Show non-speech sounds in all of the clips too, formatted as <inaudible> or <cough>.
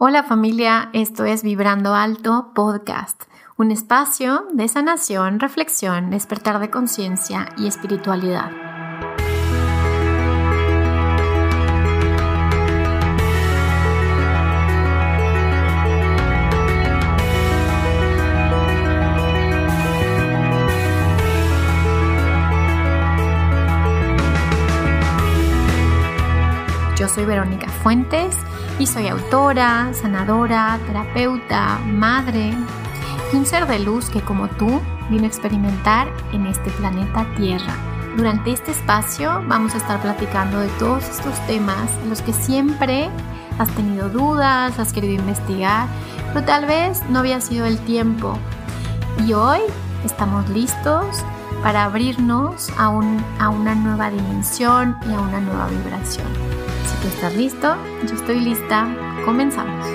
Hola familia, esto es Vibrando Alto Podcast, un espacio de sanación, reflexión, despertar de conciencia y espiritualidad. Yo soy Verónica Fuentes y soy autora, sanadora, terapeuta, madre y un ser de luz que como tú vino a experimentar en este planeta Tierra. Durante este espacio vamos a estar platicando de todos estos temas en los que siempre has tenido dudas, has querido investigar, pero tal vez no había sido el tiempo. Y hoy estamos listos para abrirnos a, un, a una nueva dimensión y a una nueva vibración estás listo? Yo estoy lista. Comenzamos.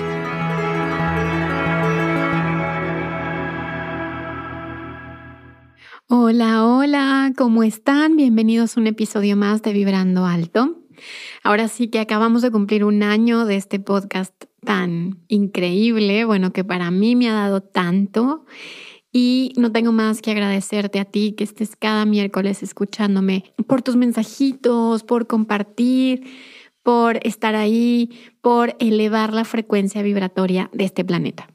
Hola, hola, ¿cómo están? Bienvenidos a un episodio más de Vibrando Alto. Ahora sí que acabamos de cumplir un año de este podcast tan increíble, bueno, que para mí me ha dado tanto. Y no tengo más que agradecerte a ti que estés cada miércoles escuchándome por tus mensajitos, por compartir, por estar ahí, por elevar la frecuencia vibratoria de este planeta.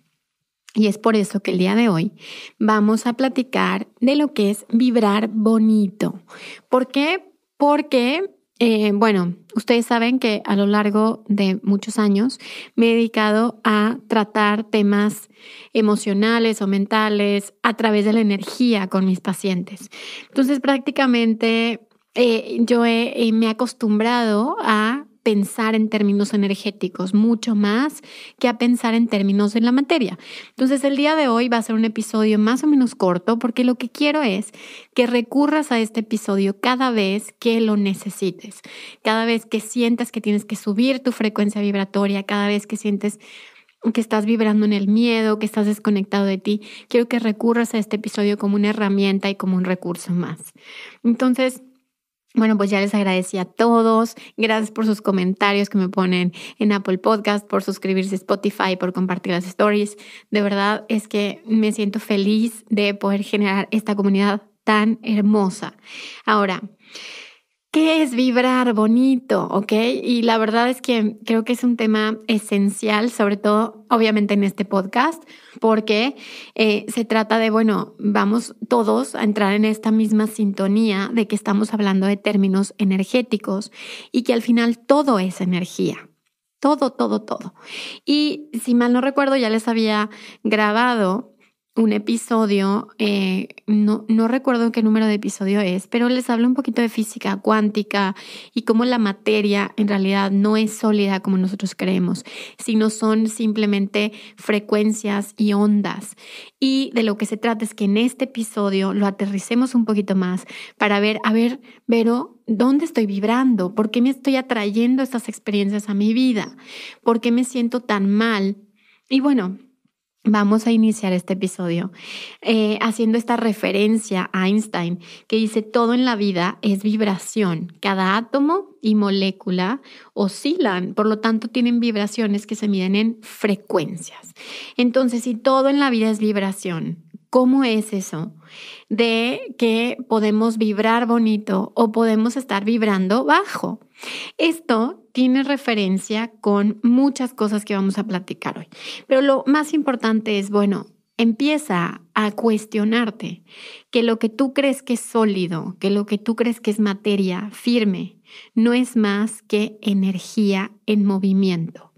Y es por eso que el día de hoy vamos a platicar de lo que es vibrar bonito. ¿Por qué? Porque, eh, bueno, ustedes saben que a lo largo de muchos años me he dedicado a tratar temas emocionales o mentales a través de la energía con mis pacientes. Entonces, prácticamente eh, yo eh, me he acostumbrado a pensar en términos energéticos, mucho más que a pensar en términos de la materia. Entonces el día de hoy va a ser un episodio más o menos corto porque lo que quiero es que recurras a este episodio cada vez que lo necesites, cada vez que sientas que tienes que subir tu frecuencia vibratoria, cada vez que sientes que estás vibrando en el miedo, que estás desconectado de ti, quiero que recurras a este episodio como una herramienta y como un recurso más. Entonces, bueno, pues ya les agradecí a todos. Gracias por sus comentarios que me ponen en Apple Podcast, por suscribirse a Spotify, por compartir las stories. De verdad es que me siento feliz de poder generar esta comunidad tan hermosa. Ahora, ¿Qué es vibrar bonito? ¿Ok? Y la verdad es que creo que es un tema esencial, sobre todo obviamente en este podcast, porque eh, se trata de, bueno, vamos todos a entrar en esta misma sintonía de que estamos hablando de términos energéticos y que al final todo es energía. Todo, todo, todo. Y si mal no recuerdo, ya les había grabado un episodio, eh, no, no, recuerdo qué número de episodio es, pero les hablo un poquito de física cuántica y cómo la materia en realidad no es sólida como nosotros creemos, sino son simplemente frecuencias y ondas. Y de lo que se trata es que en este episodio lo aterricemos un poquito más para ver, a ver, Vero, ¿dónde estoy vibrando? ¿Por qué me estoy atrayendo estas experiencias a mi vida? ¿Por qué me siento tan mal? Y bueno, Vamos a iniciar este episodio eh, haciendo esta referencia a Einstein que dice todo en la vida es vibración. Cada átomo y molécula oscilan, por lo tanto tienen vibraciones que se miden en frecuencias. Entonces, si todo en la vida es vibración, ¿Cómo es eso? De que podemos vibrar bonito o podemos estar vibrando bajo. Esto tiene referencia con muchas cosas que vamos a platicar hoy. Pero lo más importante es, bueno, empieza a cuestionarte que lo que tú crees que es sólido, que lo que tú crees que es materia firme, no es más que energía en movimiento.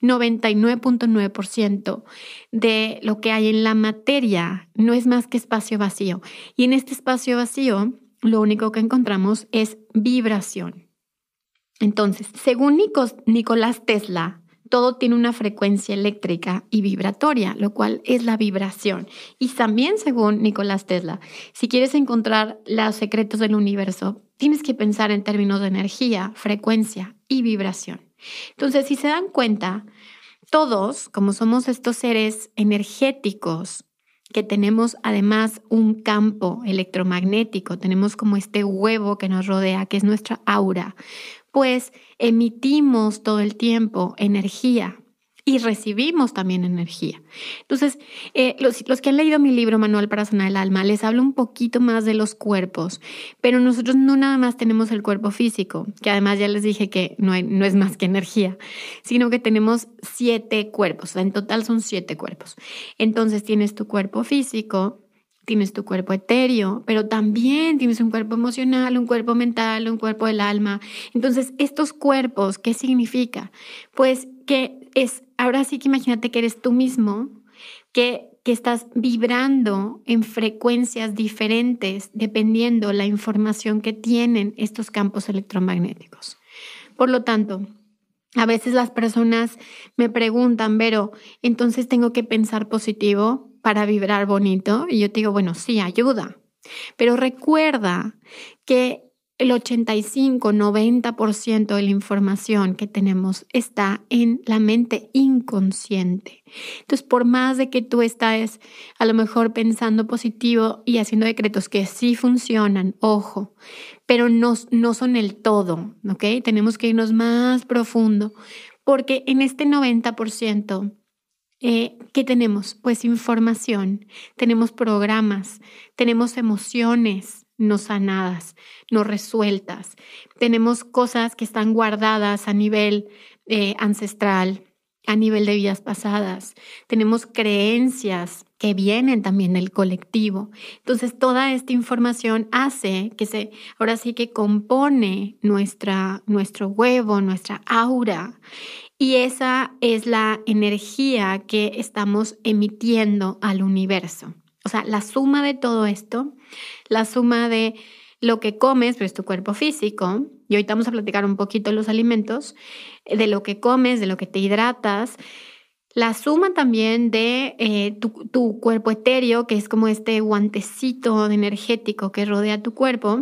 99.9% de lo que hay en la materia no es más que espacio vacío. Y en este espacio vacío, lo único que encontramos es vibración. Entonces, según Nicolás Tesla, todo tiene una frecuencia eléctrica y vibratoria, lo cual es la vibración. Y también según Nicolás Tesla, si quieres encontrar los secretos del universo, tienes que pensar en términos de energía, frecuencia y vibración. Entonces, si se dan cuenta, todos, como somos estos seres energéticos, que tenemos además un campo electromagnético, tenemos como este huevo que nos rodea, que es nuestra aura, pues emitimos todo el tiempo energía y recibimos también energía. Entonces, eh, los, los, que han leído mi libro Manual para Sanar el Alma, les hablo un poquito más de los cuerpos, pero nosotros no nada más tenemos el cuerpo físico, que además ya les dije que no, no es más que energía, sino que tenemos siete cuerpos, en total son siete cuerpos. Entonces tienes tu cuerpo físico, tienes tu cuerpo etéreo, pero también tienes un cuerpo emocional, un cuerpo mental, un cuerpo del alma. Entonces, estos cuerpos, ¿qué significa? Pues que es, ahora sí que imagínate que eres tú mismo, que, que estás vibrando en frecuencias diferentes dependiendo la información que tienen estos campos electromagnéticos. Por lo tanto, a veces las personas me preguntan, pero entonces tengo que pensar positivo para vibrar bonito. Y yo te digo, bueno, sí, ayuda. Pero recuerda que el 85-90% de la información que tenemos está en la mente inconsciente. Entonces, por más de que tú estés a lo mejor pensando positivo y haciendo decretos que sí funcionan, ojo, pero no, no son el todo, ¿ok? Tenemos que irnos más profundo porque en este 90%... Eh, ¿Qué tenemos? Pues información, tenemos programas, tenemos emociones, no sanadas, no resueltas. Tenemos cosas que están guardadas a nivel eh, ancestral, a nivel de vidas pasadas. Tenemos creencias que vienen también del colectivo. Entonces, toda esta información hace que se, ahora sí que compone nuestra, nuestro huevo, nuestra aura. Y esa es la energía que estamos emitiendo al universo. O sea, la suma de todo esto, la suma de lo que comes, pues tu cuerpo físico, y ahorita vamos a platicar un poquito de los alimentos, de lo que comes, de lo que te hidratas, la suma también de eh, tu, tu cuerpo etéreo, que es como este guantecito energético que rodea tu cuerpo,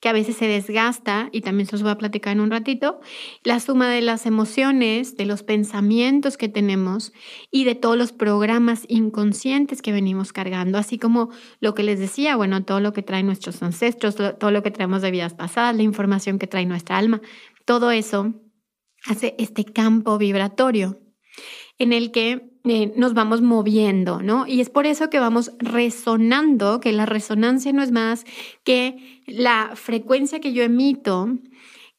que a veces se desgasta, y también se os va a platicar en un ratito, la suma de las emociones, de los pensamientos que tenemos y de todos los programas inconscientes que venimos cargando, así como lo que les decía, bueno, todo lo que traen nuestros ancestros, todo lo que traemos de vidas pasadas, la información que trae nuestra alma, todo eso hace este campo vibratorio en el que eh, nos vamos moviendo, ¿no? Y es por eso que vamos resonando, que la resonancia no es más que la frecuencia que yo emito,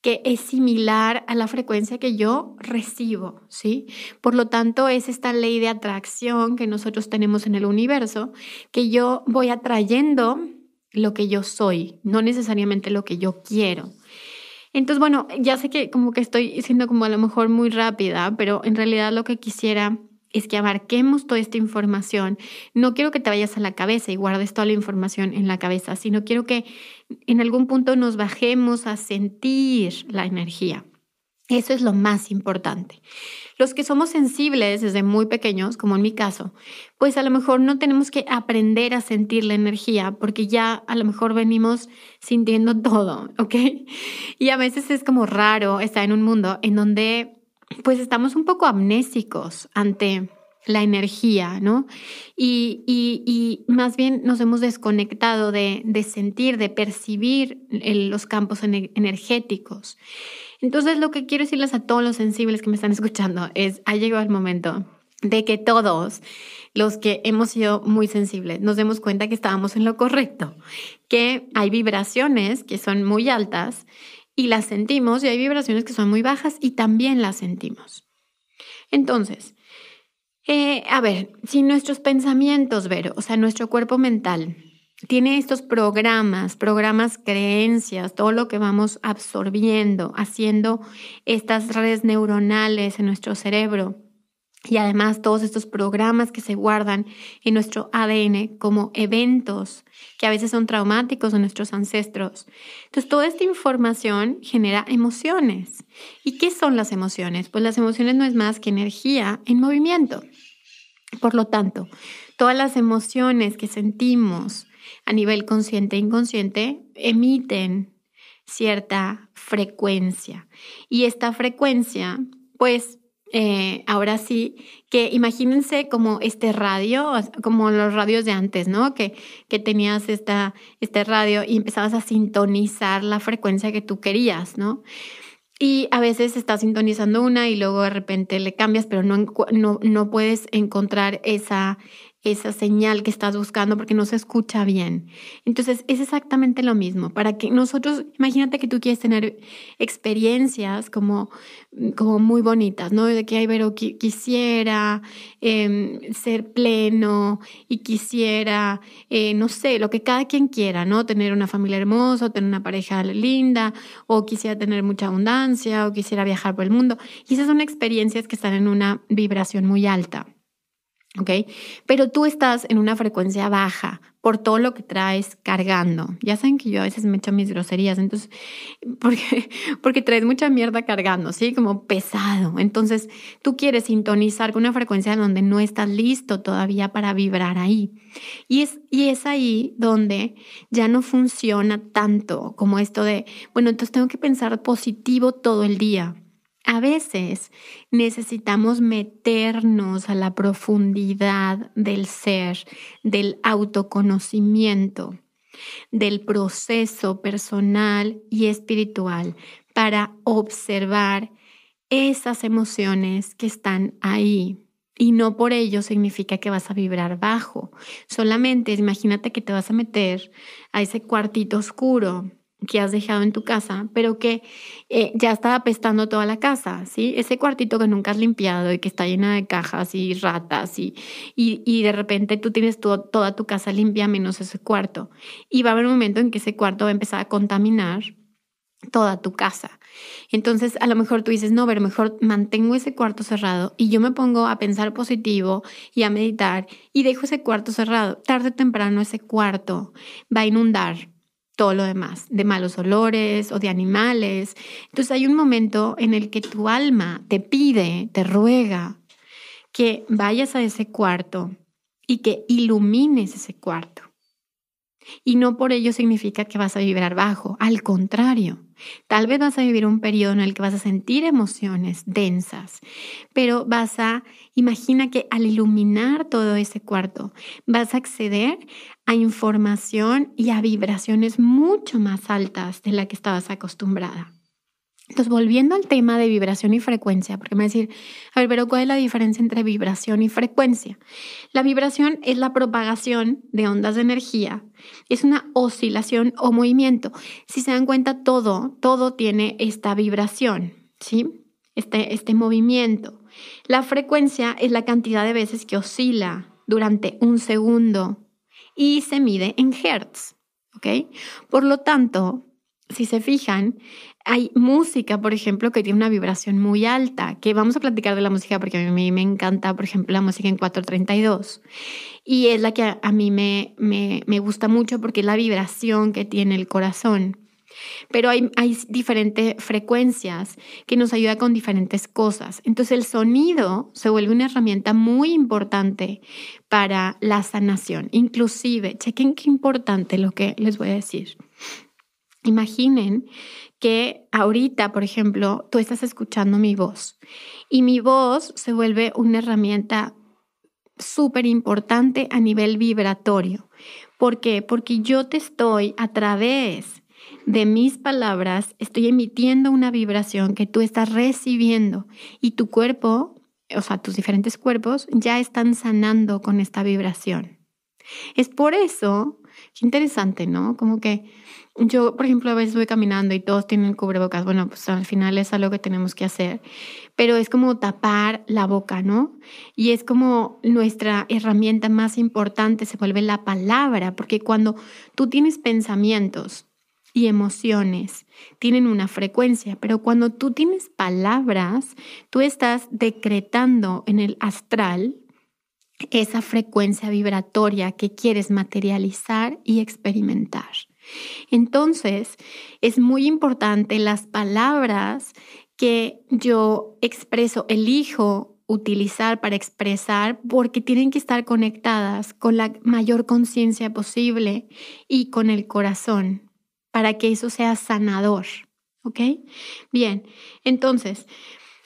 que es similar a la frecuencia que yo recibo, ¿sí? Por lo tanto, es esta ley de atracción que nosotros tenemos en el universo, que yo voy atrayendo lo que yo soy, no necesariamente lo que yo quiero. Entonces, bueno, ya sé que como que estoy siendo como a lo mejor muy rápida, pero en realidad lo que quisiera es que abarquemos toda esta información. No quiero que te vayas a la cabeza y guardes toda la información en la cabeza, sino quiero que en algún punto nos bajemos a sentir la energía. Eso es lo más importante. Los que somos sensibles desde muy pequeños, como en mi caso, pues a lo mejor no tenemos que aprender a sentir la energía porque ya a lo mejor venimos sintiendo <laughs> todo, ¿ok? Y a veces es como raro estar en un mundo en donde pues estamos un poco amnésicos ante la energía, ¿no? Y, más bien nos hemos desconectado de, sentir, de percibir los campos energéticos. Entonces, lo que quiero decirles a todos los sensibles que me están escuchando es, ha llegado el momento de que todos los que hemos sido muy sensibles nos demos cuenta que estábamos en lo correcto, que hay vibraciones que son muy altas y las sentimos y hay vibraciones que son muy bajas y también las sentimos. Entonces, eh, a ver, si nuestros pensamientos, Vero, o sea, nuestro cuerpo mental tiene estos programas, programas, creencias, todo lo que vamos absorbiendo, haciendo estas redes neuronales en nuestro cerebro, y además todos estos programas que se guardan en nuestro ADN como eventos que a veces son traumáticos en nuestros ancestros. Entonces toda esta información genera emociones. ¿Y qué son las emociones? Pues las emociones no es más que energía en movimiento. Por lo tanto, todas las emociones que sentimos a nivel consciente e inconsciente emiten cierta frecuencia. Y esta frecuencia, pues eh, ahora sí, que imagínense como este radio, como los radios de antes, ¿no? Que, que tenías esta, este radio y empezabas a sintonizar la frecuencia que tú querías, ¿no? Y a veces estás sintonizando una y luego de repente le cambias, pero no, no, no puedes encontrar esa, esa señal que estás buscando porque no se escucha bien. Entonces es exactamente lo mismo. Para que nosotros, imagínate que tú quieres tener experiencias como, como muy bonitas, ¿no? De que, ay, pero quisiera em, ser pleno y quisiera, eh, no sé, lo que cada quien quiera, ¿no? Tener una familia hermosa, tener una pareja linda, o quisiera tener mucha abundancia, o quisiera viajar por el mundo. Y esas son experiencias que están en una vibración muy alta. Pero tú estás en una frecuencia baja por todo lo que traes cargando. Ya saben que yo a veces me echo mis groserías, entonces, <laughs> porque, porque traes mucha mierda cargando, ¿sí? Como pesado. Entonces, tú quieres sintonizar con una frecuencia donde no estás listo todavía para vibrar ahí. Y es, y es ahí donde ya no funciona tanto como esto de, bueno, entonces tengo que pensar positivo todo el día a veces necesitamos meternos a la profundidad del ser, del autoconocimiento, del proceso personal y espiritual para observar esas emociones que están ahí. Y no por ello significa que vas a vibrar bajo. Solamente imagínate que te vas a meter a ese cuartito oscuro que has dejado en tu casa, pero que eh, ya está apestando toda la casa, ¿sí? Ese cuartito que nunca has limpiado y que está llena de cajas y ratas y, de repente tú tienes toda tu casa limpia menos ese cuarto. Y va a haber un momento en que ese cuarto va a empezar a contaminar toda tu casa. Entonces, a lo mejor tú dices, no, pero mejor mantengo ese cuarto cerrado y yo me pongo a pensar positivo y a meditar y dejo ese cuarto cerrado. Tarde o temprano ese cuarto va a inundar todo lo demás, de malos olores o de animales. Entonces hay un momento en el que tu alma te pide, te ruega que vayas a ese cuarto y que ilumines ese cuarto. Y no por ello significa que vas a vibrar bajo, al contrario, tal vez vas a vivir un periodo en el que vas a sentir emociones densas, pero vas a, imagina que al iluminar todo ese cuarto, vas a acceder a información y a vibraciones mucho más altas de la que estabas acostumbrada. Entonces, volviendo al tema de vibración y frecuencia, porque me va a decir, a ver, pero ¿cuál es la diferencia entre vibración y frecuencia? La vibración es la propagación de ondas de energía, es una oscilación o movimiento. Si se dan cuenta, todo, todo tiene esta vibración, ¿sí? Este, este movimiento. La frecuencia es la cantidad de veces que oscila durante un segundo, y se mide en hertz. ¿ok? Por lo tanto, si se fijan, hay música, por ejemplo, que tiene una vibración muy alta, que vamos a platicar de la música porque a mí me encanta, por ejemplo, la música en 432. Y es la que a, mí me, me, me gusta mucho porque es la vibración que tiene el corazón. Pero hay, diferentes frecuencias que nos ayudan con diferentes cosas. Entonces el sonido se vuelve una herramienta muy importante para la sanación. Inclusive, chequen qué importante lo que les voy a decir. Imaginen que ahorita, por ejemplo, tú estás escuchando mi voz y mi voz se vuelve una herramienta súper importante a nivel vibratorio. ¿Por qué? Porque yo te estoy a través de mis palabras, estoy emitiendo una vibración que tú estás recibiendo y tu cuerpo, o sea, tus diferentes cuerpos ya están sanando con esta vibración. Es por eso, qué interesante, ¿no? Como que yo, por ejemplo, a veces voy caminando y todos tienen cubrebocas. Bueno, pues al final es algo que tenemos que hacer. Pero es como tapar la boca, ¿no? Y es como nuestra herramienta más importante se vuelve la palabra, porque cuando tú tienes pensamientos y emociones tienen una frecuencia, pero cuando tú tienes palabras, tú estás decretando en el astral esa frecuencia vibratoria que quieres materializar y experimentar. Entonces, es muy importante las palabras que yo expreso, elijo utilizar para expresar porque tienen que estar conectadas con la mayor conciencia posible y con el corazón para que eso sea sanador. ¿Ok? Bien, entonces,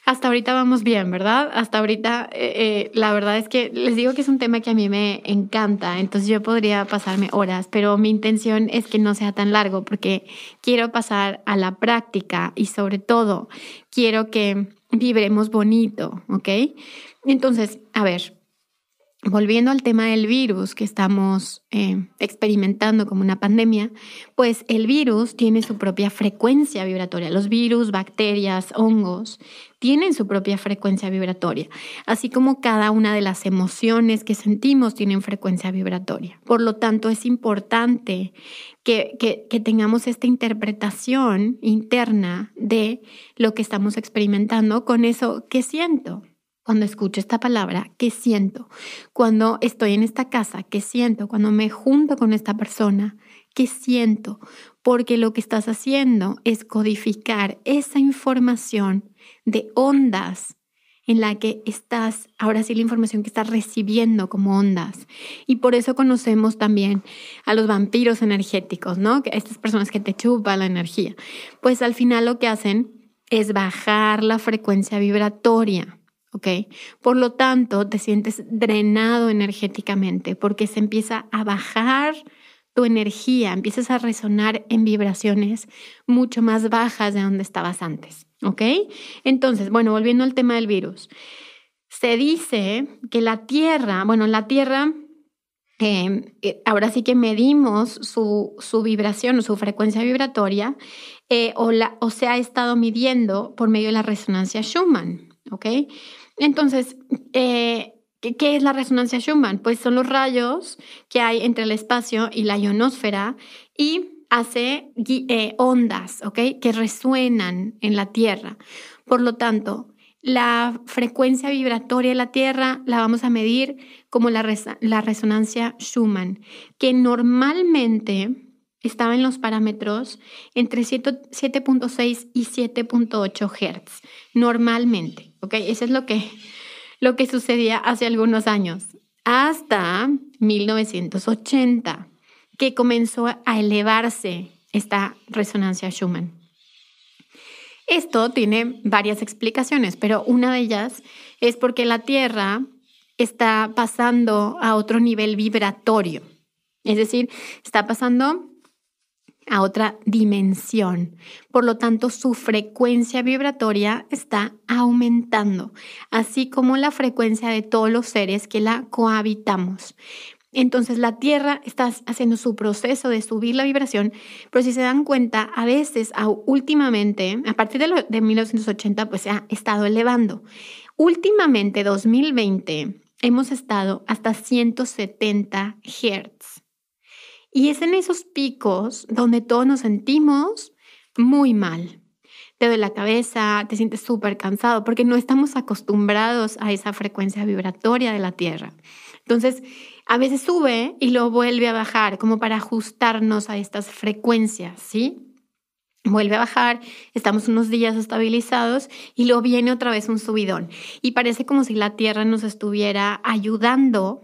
hasta ahorita vamos bien, ¿verdad? Hasta ahorita, eh, eh, la verdad es que les digo que es un tema que a mí me encanta, entonces yo podría pasarme horas, pero mi intención es que no sea tan largo porque quiero pasar a la práctica y sobre todo quiero que vibremos bonito, ¿ok? Entonces, a ver, volviendo al tema del virus que estamos eh, experimentando como una pandemia, pues el virus tiene su propia frecuencia vibratoria. Los virus, bacterias, hongos tienen su propia frecuencia vibratoria, así como cada una de las emociones que sentimos tienen frecuencia vibratoria. Por lo tanto, es importante que tengamos esta interpretación interna de lo que estamos experimentando con eso que siento cuando escucho esta palabra, qué siento, cuando estoy en esta casa, qué siento, cuando me junto con esta persona, qué siento, porque lo que estás haciendo es codificar esa información de ondas en la que estás, ahora sí la información que estás recibiendo como ondas. Y por eso conocemos también a los vampiros energéticos, ¿no? Estas personas que te chupan la energía. Pues al final lo que hacen es bajar la frecuencia vibratoria ¿ok? Por lo tanto, te sientes drenado energéticamente porque se empieza a bajar tu energía, empiezas a resonar en vibraciones mucho más bajas de donde estabas antes, ¿ok? Entonces, bueno, volviendo al tema del virus, se dice que la Tierra, bueno, la Tierra em, eh, ahora sí que medimos su, vibración o su frecuencia vibratoria, eh, o, la, o se ha estado midiendo por medio de la resonancia Schumann, ¿ok? Entonces, eh, ¿qué, es la resonancia Schumann? Pues son los rayos que hay entre el espacio y la ionosfera y hace eh, ondas, Que resuenan en la Tierra. Por lo tanto, la frecuencia vibratoria de la Tierra la vamos a medir como la, la resonancia Schumann, que normalmente estaba en los parámetros entre 7.6 y 7.8 Hz, normalmente. Eso es lo que, lo que sucedía hace algunos años, hasta 1980, que comenzó a elevarse esta resonancia Schumann. Esto tiene varias explicaciones, pero una de ellas es porque la Tierra está pasando a otro nivel vibratorio, es decir, está pasando a otra dimensión. Por lo tanto, su frecuencia vibratoria está aumentando, así como la frecuencia de todos los seres que la cohabitamos. Entonces la Tierra está haciendo su proceso de subir la vibración, pero si se dan cuenta, a veces, últimamente, a partir de, de 1980, pues se ha estado elevando. Últimamente, 2020, hemos estado hasta 170 Hz. Y es en esos picos donde todos nos sentimos muy mal. Te duele la cabeza, te sientes súper cansado porque no estamos acostumbrados a esa frecuencia vibratoria de la Tierra. Entonces, a veces sube y lo vuelve a bajar, como para ajustarnos a estas frecuencias, ¿sí? Vuelve a bajar, estamos unos días estabilizados y lo viene otra vez un subidón. Y parece como si la Tierra nos estuviera ayudando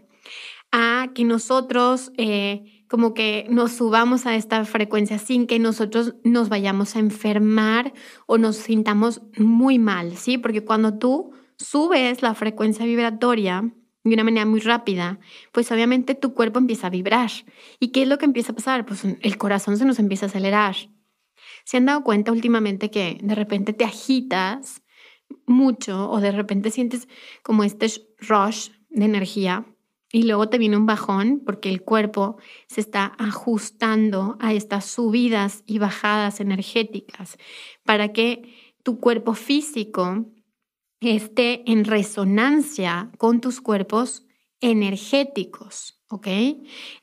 a que nosotros... Eh, como que nos subamos a esta frecuencia sin que nosotros nos vayamos a enfermar o nos sintamos muy mal, ¿sí? Porque cuando tú subes la frecuencia vibratoria de una manera muy rápida, pues obviamente tu cuerpo empieza a vibrar. ¿Y qué es lo que empieza a pasar? Pues el corazón se nos empieza a acelerar. ¿Se han dado cuenta últimamente que de repente te agitas mucho o de repente sientes como este rush de energía? Y luego te viene un bajón porque el cuerpo se está ajustando a estas subidas y bajadas energéticas para que tu cuerpo físico esté en resonancia con tus cuerpos energéticos, ¿ok?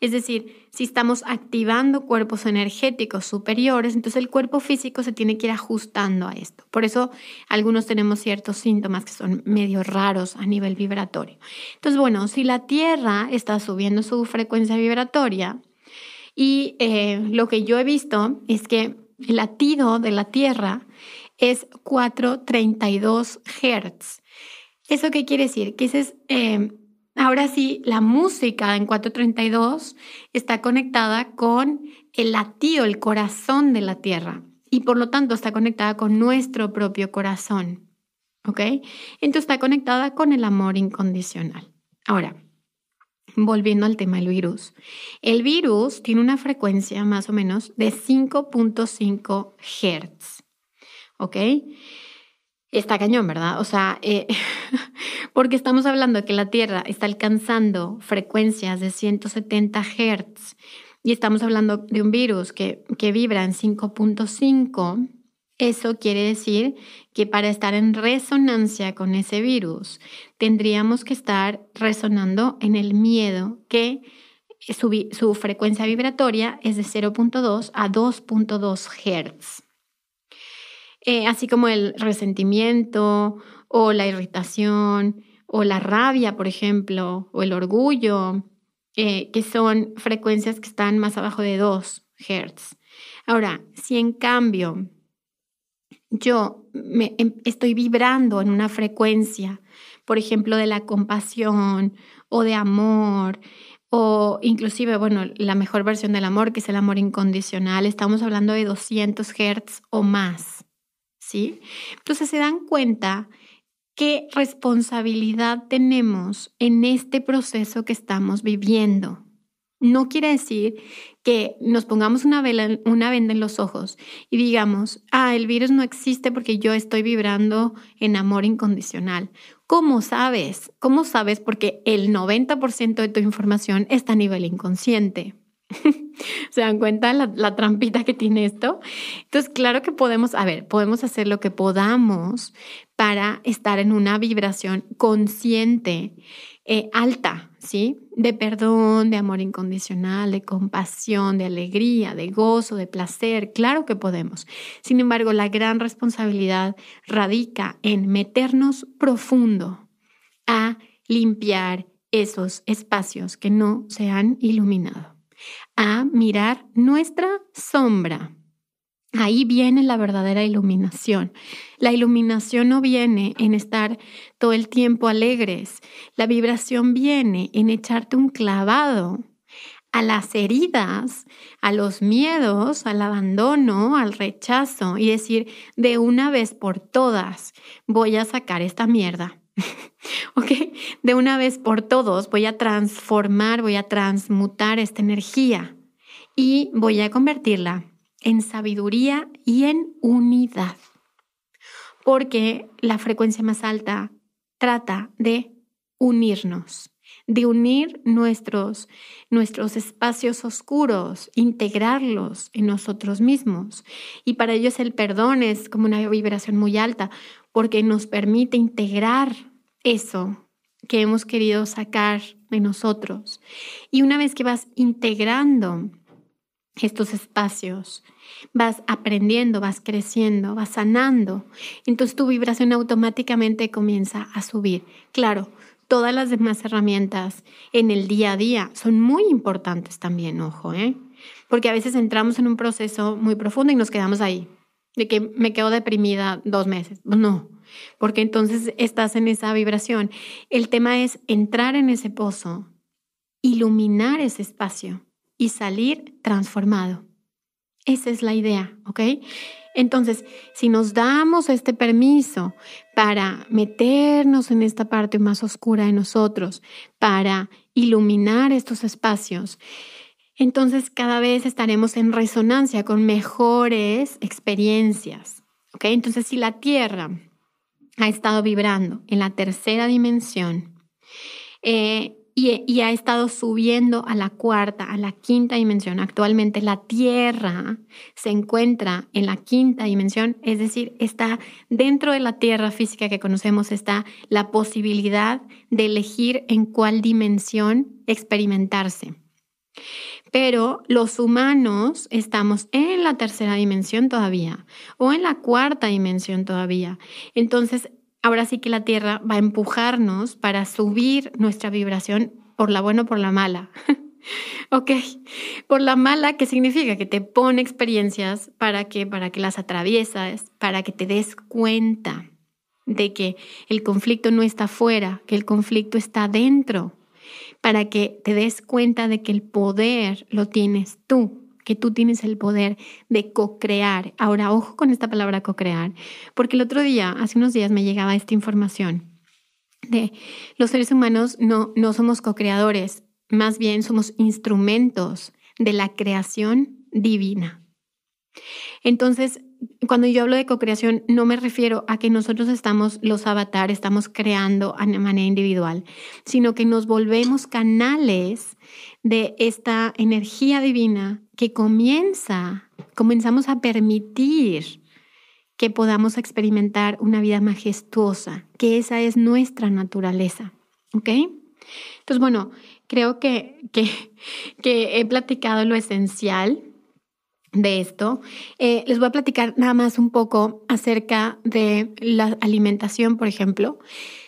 Es decir, si estamos activando cuerpos energéticos superiores, entonces el cuerpo físico se tiene que ir ajustando a esto. Por eso algunos tenemos ciertos síntomas que son medio raros a nivel vibratorio. Entonces, bueno, si la Tierra está subiendo su frecuencia vibratoria, y eh, lo que yo he visto es que el latido de la Tierra es 432 Hz. ¿Eso qué quiere decir? Que ese es eh, Ahora sí, la música en 432 está conectada con el latido, el corazón de la tierra y por lo tanto está conectada con nuestro propio corazón. ¿Ok? Entonces está conectada con el amor incondicional. Ahora, volviendo al tema del virus. El virus tiene una frecuencia más o menos de 5.5 Hz. ¿Ok? Está cañón, ¿verdad? O sea, eh, <laughs> porque estamos hablando que la Tierra está alcanzando frecuencias de 170 Hz y estamos hablando de un virus que, vibra en 5.5. Eso quiere decir que para estar en resonancia con ese virus, tendríamos que estar resonando en el miedo que su, su frecuencia vibratoria es de 0.2 a 2.2 Hz. Eh, así como el resentimiento o la irritación o la rabia, por ejemplo, o el orgullo, eh, que son frecuencias que están más abajo de 2 Hz. Ahora, si en cambio yo me, em, estoy vibrando en una frecuencia, por ejemplo, de la compasión o de amor, o inclusive, bueno, la mejor versión del amor, que es el amor incondicional, estamos hablando de 200 Hz o más. Entonces se dan cuenta qué responsabilidad tenemos en este proceso que estamos viviendo. No quiere decir que nos pongamos una, una venda en los ojos y digamos, ah, el virus no existe porque yo estoy vibrando en amor incondicional. ¿Cómo sabes? ¿Cómo sabes? Porque el 90% de tu información está a nivel inconsciente. <laughs> ¿Se dan cuenta la, trampita que tiene esto? Entonces, claro que podemos, a ver, podemos hacer lo que podamos para estar en una vibración consciente, eh, alta, ¿sí? De perdón, de amor incondicional, de compasión, de alegría, de gozo, de placer, claro que podemos. Sin embargo, la gran responsabilidad radica en meternos profundo a limpiar esos espacios que no se han iluminado a mirar nuestra sombra. Ahí viene la verdadera iluminación. La iluminación no viene en estar todo el tiempo alegres. La vibración viene en echarte un clavado a las heridas, a los miedos, al abandono, al rechazo y decir, de una vez por todas, voy a sacar esta mierda. <laughs> ¿Ok? De una vez por todos voy a transformar, voy a transmutar esta energía y voy a convertirla en sabiduría y en unidad. Porque la frecuencia más alta trata de unirnos, de unir nuestros, nuestros espacios oscuros, integrarlos en nosotros mismos. Y para ellos el perdón es como una vibración muy alta, porque nos permite integrar eso que hemos querido sacar de nosotros. Y una vez que vas integrando estos espacios, vas aprendiendo, vas creciendo, vas sanando, entonces tu vibración automáticamente comienza a subir. Claro, todas las demás herramientas en el día a día son muy importantes también, ojo, ¿eh? porque a veces entramos en un proceso muy profundo y nos quedamos ahí, de que me quedo deprimida dos meses. Pues no, porque entonces estás en esa vibración. El tema es entrar en ese pozo, iluminar ese espacio y salir transformado. Esa es la idea, ¿ok? Entonces, si nos damos este permiso para meternos en esta parte más oscura de nosotros, para iluminar estos espacios, entonces cada vez estaremos en resonancia con mejores experiencias. ¿ok? Entonces, si la Tierra ha estado vibrando en la tercera dimensión eh, y ha estado subiendo a la cuarta, a la quinta dimensión, actualmente la Tierra se encuentra en la quinta dimensión, es decir, está dentro de la Tierra física que conocemos, está la posibilidad de elegir en cuál dimensión experimentarse pero los humanos estamos en la tercera dimensión todavía o en la cuarta dimensión todavía. Entonces, ahora sí que la Tierra va a empujarnos para subir nuestra vibración por la buena o por la mala. <laughs> ok, por la mala, que significa que te pone experiencias para que, para que las atravieses, para que te des cuenta de que el conflicto no está fuera, que el conflicto está dentro para que te des cuenta de que el poder lo tienes tú, que tú tienes el poder de co-crear. Ahora, ojo con esta palabra co-crear, porque el otro día, hace unos días, me llegaba esta información de los seres humanos no, no somos co-creadores, más bien somos instrumentos de la creación divina. Entonces, cuando yo hablo de co-creación, no me refiero a que nosotros estamos los avatar, estamos creando de manera individual, sino que nos volvemos canales de esta energía divina que comienza, comenzamos a permitir que podamos experimentar una vida majestuosa, que esa es nuestra naturaleza, ¿ok? Entonces, bueno, creo que, que he platicado lo esencial de esto. Eh, les voy a platicar nada más un poco acerca de la alimentación, por ejemplo.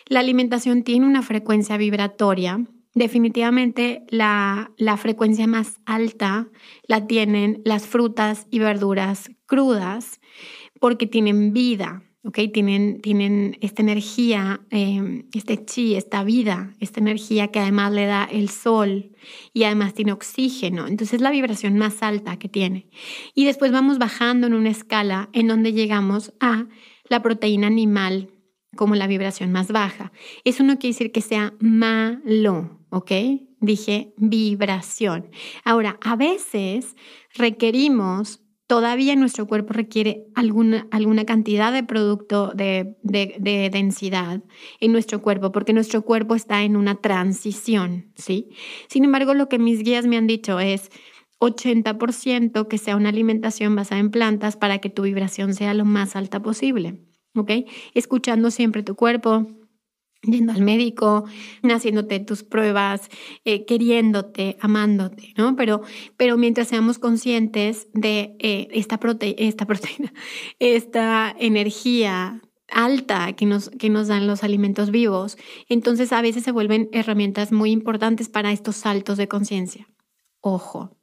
La alimentación tiene una frecuencia vibratoria. Definitivamente la, la frecuencia más alta la tienen las frutas y verduras crudas porque tienen vida. Tienen, tienen esta energía, em, este chi, esta vida, esta energía que además le da el sol y además tiene oxígeno. Entonces es la vibración más alta que tiene. Y después vamos bajando en una escala en donde llegamos a la proteína animal como la vibración más baja. Eso no quiere decir que sea malo, ¿ok? Dije vibración. Ahora, a veces requerimos todavía nuestro cuerpo requiere alguna, alguna cantidad de producto de, densidad en nuestro cuerpo, porque nuestro cuerpo está en una transición, ¿sí? Sin embargo, lo que mis guías me han dicho es 80% que sea una alimentación basada en plantas para que tu vibración sea lo más alta posible, ¿ok? Escuchando siempre tu cuerpo, yendo al médico, haciéndote tus pruebas, eh, queriéndote, amándote, ¿no? Pero, pero mientras seamos conscientes de eh, esta, esta proteína, <laughs> esta energía alta que nos, que nos dan los alimentos vivos, entonces a veces se vuelven herramientas muy importantes para estos saltos de conciencia. Ojo,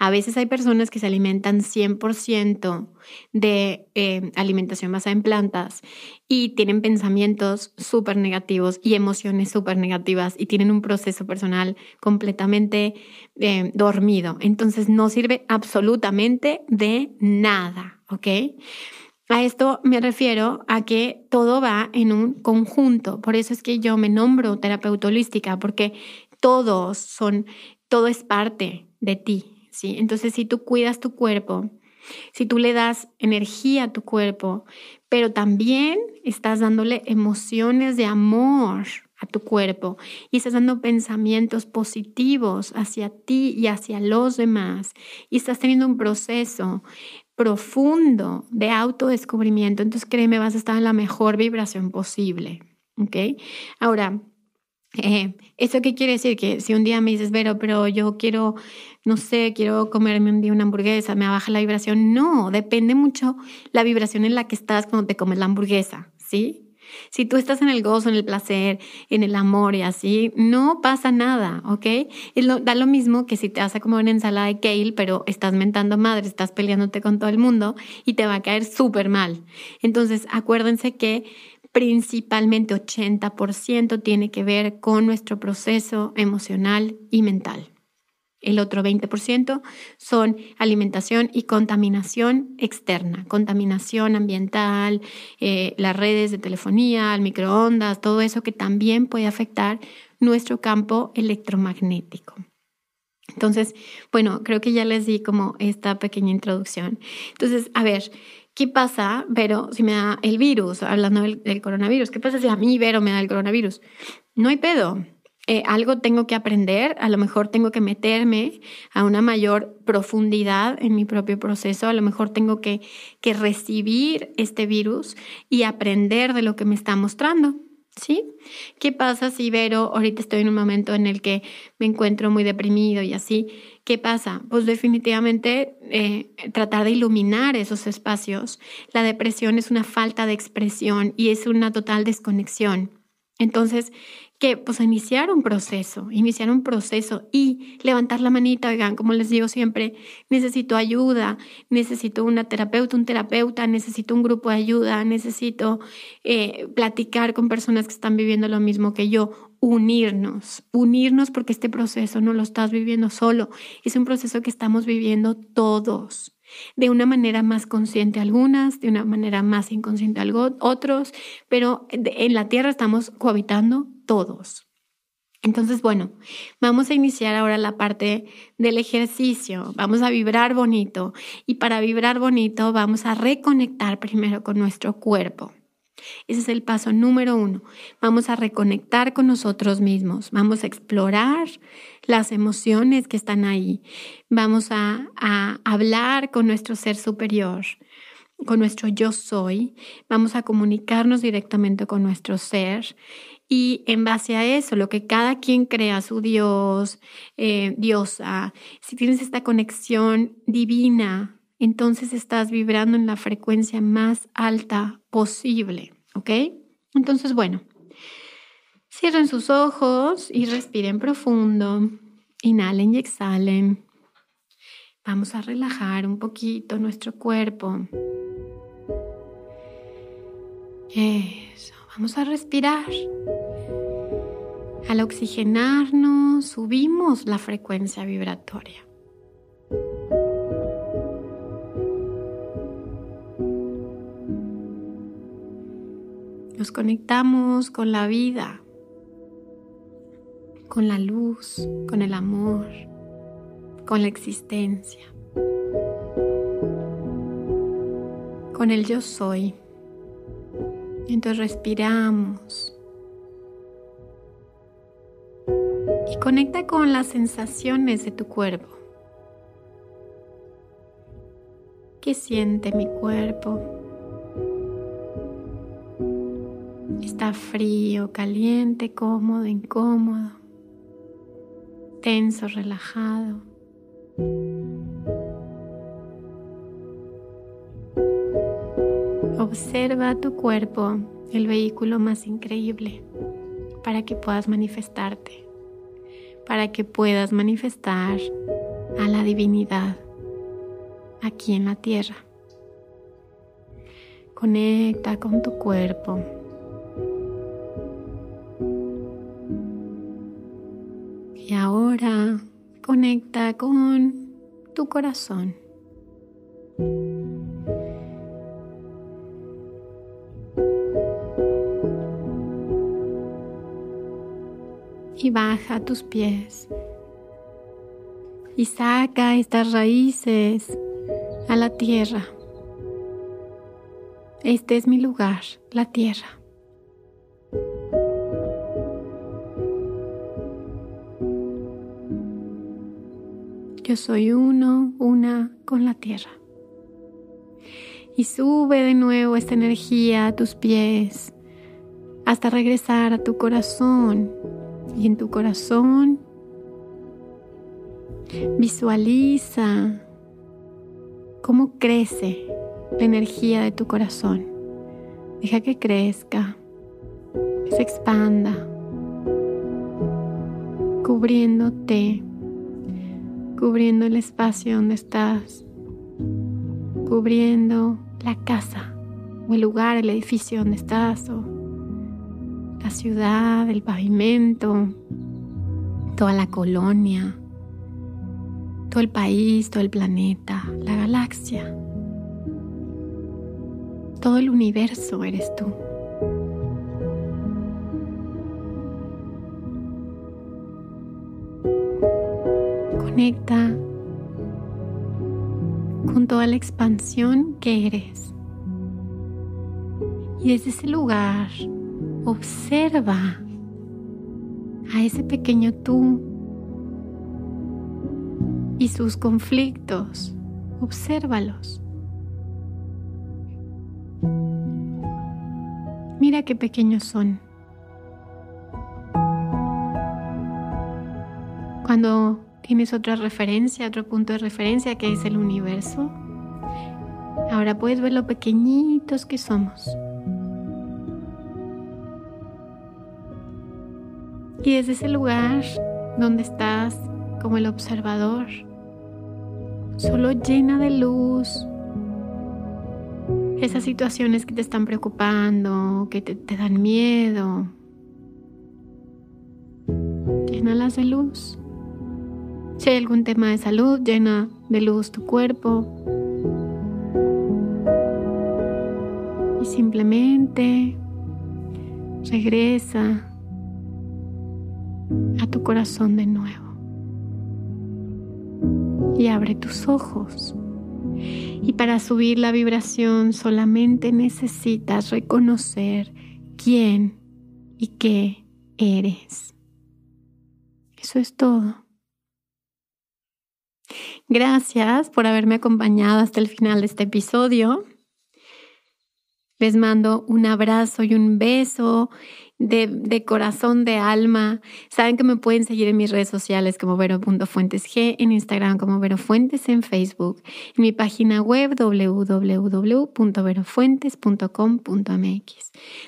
a veces hay personas que se alimentan 100% de eh, alimentación basada en plantas y tienen pensamientos súper negativos y emociones súper negativas y tienen un proceso personal completamente eh, dormido. Entonces no sirve absolutamente de nada, ¿ok? A esto me refiero a que todo va en un conjunto. Por eso es que yo me nombro terapeuta holística, porque todos son todo es parte de ti, ¿sí? Entonces, si tú cuidas tu cuerpo, si tú le das energía a tu cuerpo, pero también estás dándole emociones de amor a tu cuerpo y estás dando pensamientos positivos hacia ti y hacia los demás y estás teniendo un proceso profundo de autodescubrimiento, entonces créeme, vas a estar en la mejor vibración posible. ¿Ok? Ahora, eh, ¿Eso qué quiere decir? Que si un día me dices, Vero, pero yo quiero, no sé, quiero comerme un día una hamburguesa, me baja la vibración. No, depende mucho la vibración en la que estás cuando te comes la hamburguesa, ¿sí? Si tú estás en el gozo, en el placer, en el amor y así, no pasa nada, ¿ok? da lo mismo que si te vas a comer una ensalada de kale, pero estás mentando madre, estás peleándote con todo el mundo y te va a caer súper mal. Entonces, acuérdense que principalmente 80% tiene que ver con nuestro proceso emocional y mental. El otro 20% son alimentación y contaminación externa, contaminación ambiental, eh, las redes de telefonía, el microondas, todo eso que también puede afectar nuestro campo electromagnético. Entonces, bueno, creo que ya les di como esta pequeña introducción. Entonces, a ver, ¿qué pasa, Vero, si me da el virus? Hablando del, coronavirus, ¿qué pasa si a mí, Vero, me da el coronavirus? No hay pedo. Eh, algo tengo que aprender, a lo mejor tengo que meterme a una mayor profundidad en mi propio proceso, a lo mejor tengo que, que recibir este virus y aprender de lo que me está mostrando. ¿Sí? ¿Qué pasa si Vero, ahorita estoy en un momento en el que me encuentro muy deprimido y así? ¿Qué pasa? Pues definitivamente eh, tratar de iluminar esos espacios. La depresión es una falta de expresión y es una total desconexión. Entonces, que pues iniciar un proceso, iniciar un proceso y levantar la manita, oigan, como les digo siempre, necesito ayuda, necesito una terapeuta, un terapeuta, necesito un grupo de ayuda, necesito eh, platicar con personas que están viviendo lo mismo que yo unirnos, unirnos porque este proceso no lo estás viviendo solo, es un proceso que estamos viviendo todos, de una manera más consciente algunas, de una manera más inconsciente algo, otros, pero en la Tierra estamos cohabitando todos. Entonces, bueno, vamos a iniciar ahora la parte del ejercicio. Vamos a vibrar bonito y para vibrar bonito vamos a reconectar primero con nuestro cuerpo. Ese es el paso número uno. Vamos a reconectar con nosotros mismos, vamos a explorar las emociones que están ahí, vamos a, hablar con nuestro ser superior, con nuestro yo soy, vamos a comunicarnos directamente con nuestro ser y en base a eso, lo que cada quien crea, su Dios, eh, diosa, si tienes esta conexión divina, entonces estás vibrando en la frecuencia más alta posible, ¿ok? Entonces, bueno, cierren sus ojos y respiren profundo, inhalen y exhalen. Vamos a relajar un poquito nuestro cuerpo. Eso, vamos a respirar. Al oxigenarnos, subimos la frecuencia vibratoria. Nos conectamos con la vida, con la luz, con el amor, con la existencia, con el yo soy. Entonces respiramos y conecta con las sensaciones de tu cuerpo. ¿Qué siente mi cuerpo? Está frío, caliente, cómodo, incómodo, tenso, relajado. Observa tu cuerpo, el vehículo más increíble, para que puedas manifestarte, para que puedas manifestar a la divinidad aquí en la tierra. Conecta con tu cuerpo. Conecta con tu corazón. Y baja tus pies. Y saca estas raíces a la tierra. Este es mi lugar, la tierra. Yo soy uno, una con la tierra. Y sube de nuevo esta energía a tus pies hasta regresar a tu corazón. Y en tu corazón visualiza cómo crece la energía de tu corazón. Deja que crezca, que se expanda, cubriéndote cubriendo el espacio donde estás, cubriendo la casa o el lugar, el edificio donde estás o la ciudad, el pavimento, toda la colonia, todo el país, todo el planeta, la galaxia. Todo el universo eres tú. con toda la expansión que eres. Y desde ese lugar observa a ese pequeño tú y sus conflictos. Obsérvalos. Mira qué pequeños son. Cuando Tienes otra referencia, otro punto de referencia que es el universo. Ahora puedes ver lo pequeñitos que somos. Y desde ese lugar donde estás como el observador, solo llena de luz esas situaciones que te están preocupando, que te, dan miedo. Llénalas de luz. Si hay algún tema de salud, llena de luz tu cuerpo. Y simplemente regresa a tu corazón de nuevo. Y abre tus ojos. Y para subir la vibración solamente necesitas reconocer quién y qué eres. Eso es todo. Gracias por haberme acompañado hasta el final de este episodio. Les mando un abrazo y un beso de, corazón, de alma. Saben que me pueden seguir en mis redes sociales como vero.fuentesg, en Instagram como fuentes en Facebook, en mi página web www.verofuentes.com.mx.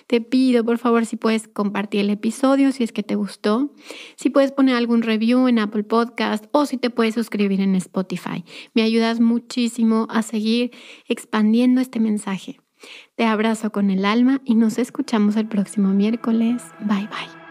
Te pido, por favor, si puedes compartir el episodio, si es que te gustó, si puedes poner algún review en Apple Podcast o si te puedes suscribir en Spotify. Me ayudas muchísimo a seguir expandiendo este mensaje. Te abrazo con el alma y nos escuchamos el próximo miércoles. Bye bye.